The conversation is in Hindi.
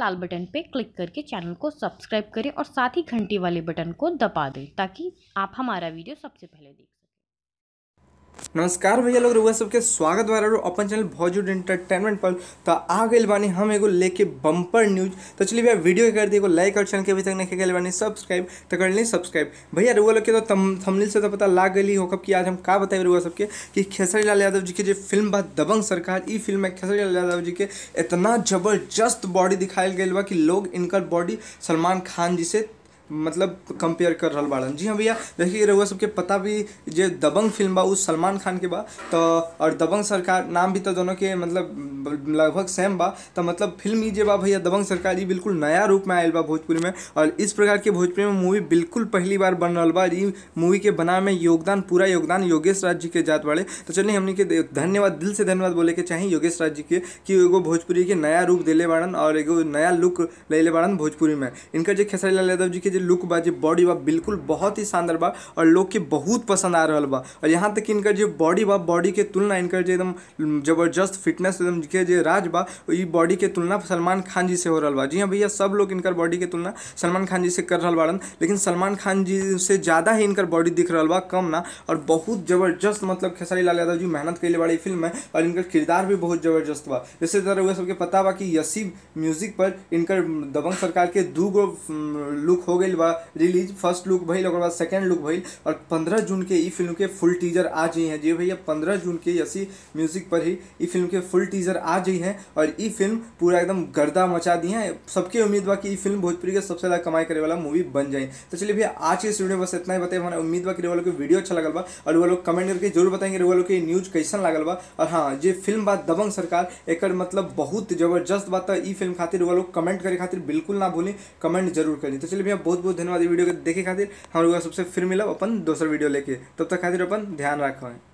लाल बटन पे क्लिक करके चैनल को सब्सक्राइब करें और साथ ही घंटी वाले बटन को दबा दें ताकि आप हमारा वीडियो सबसे पहले देखें नमस्कार भैया लोग रुआ सबके स्वागत बा अपन चैनल भौजूड एंटरटेनमेंट पर तो आ गए बानी हम एगो लेके बम्पर न्यूज तो चलिए भैया वीडियो कर दिए लाइक और चैनल के अभी तक नहीं गए बानी सब्सक्राइब तो कर ली सब्सक्राइब भैया रुआ लोग के तो थमलिल से तो पता लाग गई कब कि आज हम का बताए रुआ सबके कि खेसरी लाल यादव जी के जो फिल्म बा दबंग सरकार इ फिल्म में खेसरी लाल यादव जी के इतना जबरदस्त बॉडी दिखाई गए बा कि लोग इनकर बॉडी सलमान खान जी से मतलब कंपेयर कर रहा बाड़न जी हाँ भैया देखिए रउआ सबके पता भी जो दबंग फिल्म बा उस सलमान खान के बा तो और दबंग सरकार नाम भी तो दोनों के मतलब लगभग सेम बा तो मतलब फिल्म ई जे बा भैया दबंग सरकार जी बिल्कुल नया रूप में आयल बा भोजपुरी में और इस प्रकार के भोजपुरी में मूवी बिल्कुल पहली बार बन रहा बा मूवी के बना में योगदान पूरा योगदान योगेश राज जी के जात बड़े तो चलिए हमने के धन्यवाद दिल से धन्यवाद बोले के चाहे योगेश राज जी के कि एगो भोजपुरी के नया रूप दिले बाड़न और एगो नया लुक ले बाड़न भोजपुरी में इनका जो खेसारी लाल यादव जी के जो लुक बा जो बॉडी बा बिल्कुल बहुत ही शानदार बा और लोग के बहुत पसंद आ रहा बा और यहाँ तक इनका जो बॉडी बा बॉडी के तुलना इनका जो एकदम जबरदस्त फिटनेस एकदम के जो राज बा बॉडी के तुलना सलमान खान जी से हो रहा बा जी हाँ भैया सब लोग इनकर बॉडी के तुलना सलमान खान जी से कर रहा बाड़न लेकिन सलमान खान जी से ज़्यादा ही इनकर बॉडी दिख रहा बा कम ना और बहुत ज़बरदस्त मतलब खेसारी लाल यादव जी मेहनत कैले बड़ी फिल्म में और इनका किरदार भी बहुत ज़बरदस्त बा जैसे तरह वह सबके पता बा कि यसी म्यूजिक पर इनकर दबंग सरकार के दू गो लुक हो गई बा रिलीज फर्स्ट लुक भइल और सेकेंड लुक भइल और पंद्रह जून के ई फिल्म के फुल टीजर आज ही हैं जी हाँ भैया पंद्रह जून के यसी म्यूजिक पर ही ई फिल्म के फुल टीजर आ गई है और ये फिल्म पूरा एकदम गर्दा मचा दी है सबके उम्मीद बा कि ये फिल्म भोजपुरी के सबसे ज़्यादा कमाई करे वाला मूवी बन जाए तो चलिए भैया आज के स्टूडियो बस इतना ही बताइए हमारा उम्मीद बा कि रेवा लोग को वीडियो अच्छा लगल बा और वो लोग कमेंट करके जरूर बताएंगे रे लोग की न्यूज़ कैसा लागल बा और हाँ ये फिल्म बा दबंग सरकार एक मतलब बहुत जबरदस्त बात तो है ई फिल्म खातिर वो लोग कमेंट करे खातिर बिल्कुल ना भूलें कमेंट जरूर करें तो चलिए भैया बहुत बहुत धन्यवाद वीडियो को देखे खातिर हम लोग सबसे फिर मिलब अपन दोसर वीडियो लेके तब तक खातिर अपन ध्यान रखें